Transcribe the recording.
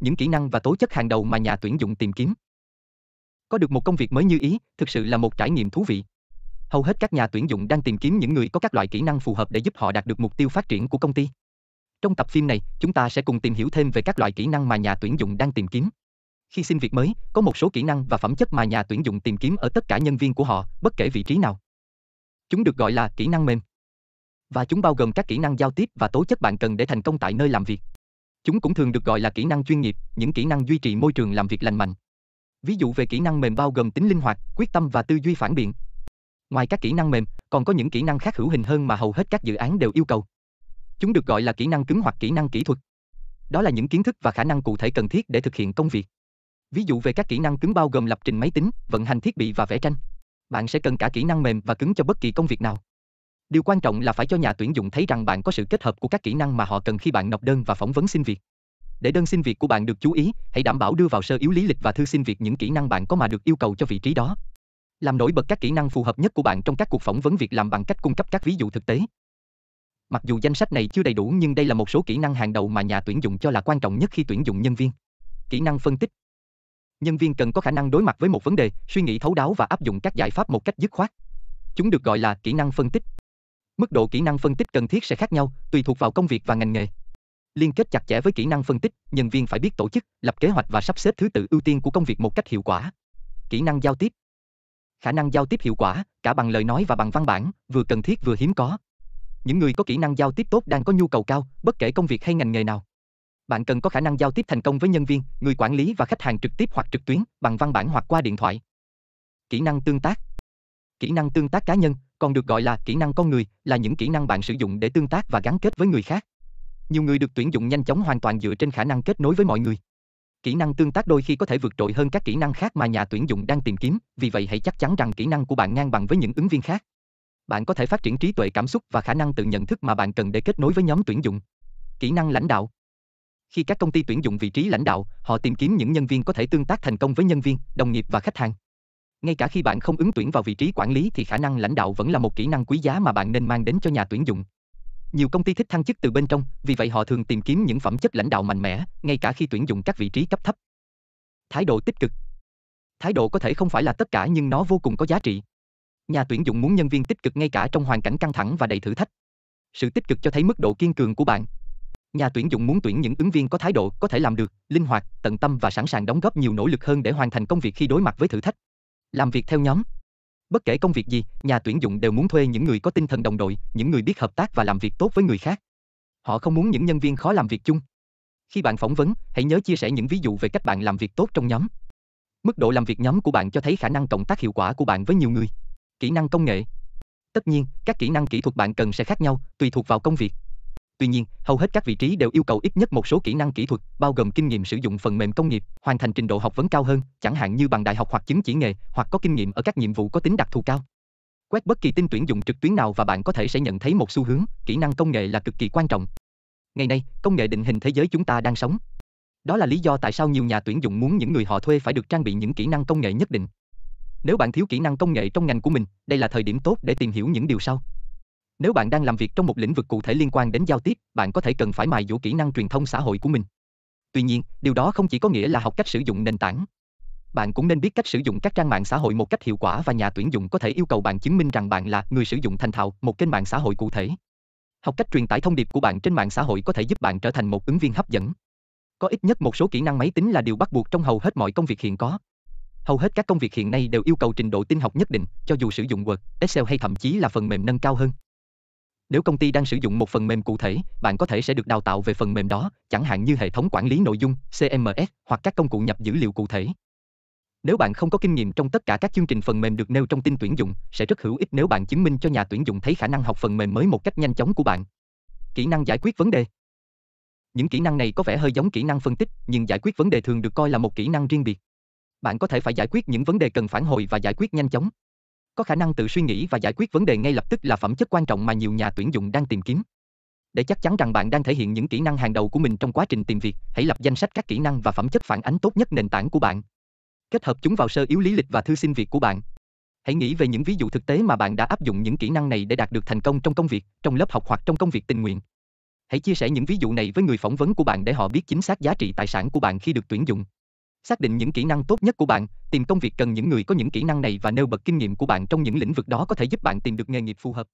Những kỹ năng và tố chất hàng đầu mà nhà tuyển dụng tìm kiếm. Có được một công việc mới như ý, thực sự là một trải nghiệm thú vị. Hầu hết các nhà tuyển dụng đang tìm kiếm những người có các loại kỹ năng phù hợp để giúp họ đạt được mục tiêu phát triển của công ty. Trong tập phim này, chúng ta sẽ cùng tìm hiểu thêm về các loại kỹ năng mà nhà tuyển dụng đang tìm kiếm. Khi xin việc mới, có một số kỹ năng và phẩm chất mà nhà tuyển dụng tìm kiếm ở tất cả nhân viên của họ, bất kể vị trí nào. Chúng được gọi là kỹ năng mềm và chúng bao gồm các kỹ năng giao tiếp và tố chất bạn cần để thành công tại nơi làm việc. Chúng cũng thường được gọi là kỹ năng chuyên nghiệp, những kỹ năng duy trì môi trường làm việc lành mạnh. Ví dụ về kỹ năng mềm bao gồm tính linh hoạt, quyết tâm và tư duy phản biện. Ngoài các kỹ năng mềm, còn có những kỹ năng khác hữu hình hơn mà hầu hết các dự án đều yêu cầu. Chúng được gọi là kỹ năng cứng hoặc kỹ năng kỹ thuật. Đó là những kiến thức và khả năng cụ thể cần thiết để thực hiện công việc. Ví dụ về các kỹ năng cứng bao gồm lập trình máy tính, vận hành thiết bị và vẽ tranh. Bạn sẽ cần cả kỹ năng mềm và cứng cho bất kỳ công việc nào. Điều quan trọng là phải cho nhà tuyển dụng thấy rằng bạn có sự kết hợp của các kỹ năng mà họ cần khi bạn nộp đơn và phỏng vấn xin việc. Để đơn xin việc của bạn được chú ý, hãy đảm bảo đưa vào sơ yếu lý lịch và thư xin việc những kỹ năng bạn có mà được yêu cầu cho vị trí đó. Làm nổi bật các kỹ năng phù hợp nhất của bạn trong các cuộc phỏng vấn việc làm bằng cách cung cấp các ví dụ thực tế. Mặc dù danh sách này chưa đầy đủ nhưng đây là một số kỹ năng hàng đầu mà nhà tuyển dụng cho là quan trọng nhất khi tuyển dụng nhân viên. Kỹ năng phân tích. Nhân viên cần có khả năng đối mặt với một vấn đề, suy nghĩ thấu đáo và áp dụng các giải pháp một cách dứt khoát. Chúng được gọi là kỹ năng phân tích. Mức độ kỹ năng phân tích cần thiết sẽ khác nhau, tùy thuộc vào công việc và ngành nghề. Liên kết chặt chẽ với kỹ năng phân tích, nhân viên phải biết tổ chức, lập kế hoạch và sắp xếp thứ tự ưu tiên của công việc một cách hiệu quả. Kỹ năng giao tiếp. Khả năng giao tiếp hiệu quả, cả bằng lời nói và bằng văn bản, vừa cần thiết vừa hiếm có. Những người có kỹ năng giao tiếp tốt đang có nhu cầu cao, bất kể công việc hay ngành nghề nào. Bạn cần có khả năng giao tiếp thành công với nhân viên, người quản lý và khách hàng trực tiếp hoặc trực tuyến, bằng văn bản hoặc qua điện thoại. Kỹ năng tương tác. Kỹ năng tương tác cá nhân, còn được gọi là kỹ năng con người, là những kỹ năng bạn sử dụng để tương tác và gắn kết với người khác. Nhiều người được tuyển dụng nhanh chóng hoàn toàn dựa trên khả năng kết nối với mọi người. Kỹ năng tương tác đôi khi có thể vượt trội hơn các kỹ năng khác mà nhà tuyển dụng đang tìm kiếm, vì vậy hãy chắc chắn rằng kỹ năng của bạn ngang bằng với những ứng viên khác. Bạn có thể phát triển trí tuệ cảm xúc và khả năng tự nhận thức mà bạn cần để kết nối với nhóm tuyển dụng. Kỹ năng lãnh đạo khi các công ty tuyển dụng vị trí lãnh đạo họ tìm kiếm những nhân viên có thể tương tác thành công với nhân viên đồng nghiệp và khách hàng ngay cả khi bạn không ứng tuyển vào vị trí quản lý thì khả năng lãnh đạo vẫn là một kỹ năng quý giá mà bạn nên mang đến cho nhà tuyển dụng nhiều công ty thích thăng chức từ bên trong vì vậy họ thường tìm kiếm những phẩm chất lãnh đạo mạnh mẽ ngay cả khi tuyển dụng các vị trí cấp thấp thái độ tích cực thái độ có thể không phải là tất cả nhưng nó vô cùng có giá trị nhà tuyển dụng muốn nhân viên tích cực ngay cả trong hoàn cảnh căng thẳng và đầy thử thách sự tích cực cho thấy mức độ kiên cường của bạn nhà tuyển dụng muốn tuyển những ứng viên có thái độ có thể làm được linh hoạt tận tâm và sẵn sàng đóng góp nhiều nỗ lực hơn để hoàn thành công việc khi đối mặt với thử thách làm việc theo nhóm. Bất kể công việc gì, nhà tuyển dụng đều muốn thuê những người có tinh thần đồng đội, những người biết hợp tác và làm việc tốt với người khác. Họ không muốn những nhân viên khó làm việc chung. Khi bạn phỏng vấn, hãy nhớ chia sẻ những ví dụ về cách bạn làm việc tốt trong nhóm. Mức độ làm việc nhóm của bạn cho thấy khả năng cộng tác hiệu quả của bạn với nhiều người. Kỹ năng công nghệ. Tất nhiên, các kỹ năng kỹ thuật bạn cần sẽ khác nhau, tùy thuộc vào công việc. Tuy nhiên, hầu hết các vị trí đều yêu cầu ít nhất một số kỹ năng kỹ thuật, bao gồm kinh nghiệm sử dụng phần mềm công nghiệp, hoàn thành trình độ học vấn cao hơn, chẳng hạn như bằng đại học hoặc chứng chỉ nghề, hoặc có kinh nghiệm ở các nhiệm vụ có tính đặc thù cao. Quét bất kỳ tin tuyển dụng trực tuyến nào và bạn có thể sẽ nhận thấy một xu hướng, kỹ năng công nghệ là cực kỳ quan trọng. Ngày nay, công nghệ định hình thế giới chúng ta đang sống. Đó là lý do tại sao nhiều nhà tuyển dụng muốn những người họ thuê phải được trang bị những kỹ năng công nghệ nhất định. Nếu bạn thiếu kỹ năng công nghệ trong ngành của mình, đây là thời điểm tốt để tìm hiểu những điều sau. Nếu bạn đang làm việc trong một lĩnh vực cụ thể liên quan đến giao tiếp, bạn có thể cần phải mài dũa kỹ năng truyền thông xã hội của mình. Tuy nhiên, điều đó không chỉ có nghĩa là học cách sử dụng nền tảng. Bạn cũng nên biết cách sử dụng các trang mạng xã hội một cách hiệu quả và nhà tuyển dụng có thể yêu cầu bạn chứng minh rằng bạn là người sử dụng thành thạo một kênh mạng xã hội cụ thể. Học cách truyền tải thông điệp của bạn trên mạng xã hội có thể giúp bạn trở thành một ứng viên hấp dẫn. Có ít nhất một số kỹ năng máy tính là điều bắt buộc trong hầu hết mọi công việc hiện có. Hầu hết các công việc hiện nay đều yêu cầu trình độ tin học nhất định, cho dù sử dụng Word, Excel hay thậm chí là phần mềm nâng cao hơn nếu công ty đang sử dụng một phần mềm cụ thể bạn có thể sẽ được đào tạo về phần mềm đó chẳng hạn như hệ thống quản lý nội dung cms hoặc các công cụ nhập dữ liệu cụ thể nếu bạn không có kinh nghiệm trong tất cả các chương trình phần mềm được nêu trong tin tuyển dụng sẽ rất hữu ích nếu bạn chứng minh cho nhà tuyển dụng thấy khả năng học phần mềm mới một cách nhanh chóng của bạn kỹ năng giải quyết vấn đề những kỹ năng này có vẻ hơi giống kỹ năng phân tích nhưng giải quyết vấn đề thường được coi là một kỹ năng riêng biệt bạn có thể phải giải quyết những vấn đề cần phản hồi và giải quyết nhanh chóng có khả năng tự suy nghĩ và giải quyết vấn đề ngay lập tức là phẩm chất quan trọng mà nhiều nhà tuyển dụng đang tìm kiếm. Để chắc chắn rằng bạn đang thể hiện những kỹ năng hàng đầu của mình trong quá trình tìm việc, hãy lập danh sách các kỹ năng và phẩm chất phản ánh tốt nhất nền tảng của bạn. Kết hợp chúng vào sơ yếu lý lịch và thư xin việc của bạn. Hãy nghĩ về những ví dụ thực tế mà bạn đã áp dụng những kỹ năng này để đạt được thành công trong công việc, trong lớp học hoặc trong công việc tình nguyện. Hãy chia sẻ những ví dụ này với người phỏng vấn của bạn để họ biết chính xác giá trị tài sản của bạn khi được tuyển dụng xác định những kỹ năng tốt nhất của bạn, tìm công việc cần những người có những kỹ năng này và nêu bật kinh nghiệm của bạn trong những lĩnh vực đó có thể giúp bạn tìm được nghề nghiệp phù hợp.